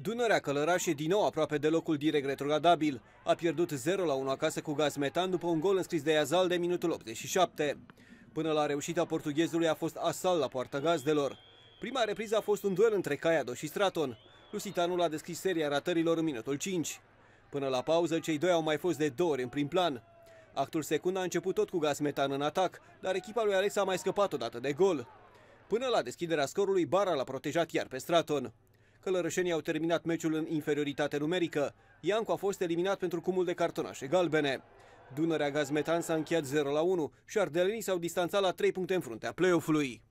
Dunărea Călărașe din nou aproape de locul direct retrogradabil. A pierdut 0 la 1 acasă cu Gazmetan după un gol înscris de Iazal de minutul 87. Până la reușita portughezului a fost asal la poarta gazdelor. Prima repriză a fost un duel între Caiado și Straton. Lusitanul a deschis seria ratărilor în minutul 5. Până la pauză, cei doi au mai fost de două ori în prim plan. Actul secund a început tot cu Gazmetan în atac, dar echipa lui Alex a mai scăpat odată de gol. Până la deschiderea scorului, Bara l-a protejat iar pe Straton. Călărășenii au terminat meciul în inferioritate numerică. Iancu a fost eliminat pentru cumul de cartonașe galbene. Dunărea Gazmetan s-a încheiat 0 la 1 și ardelenii s-au distanțat la 3 puncte în fruntea play-off-ului.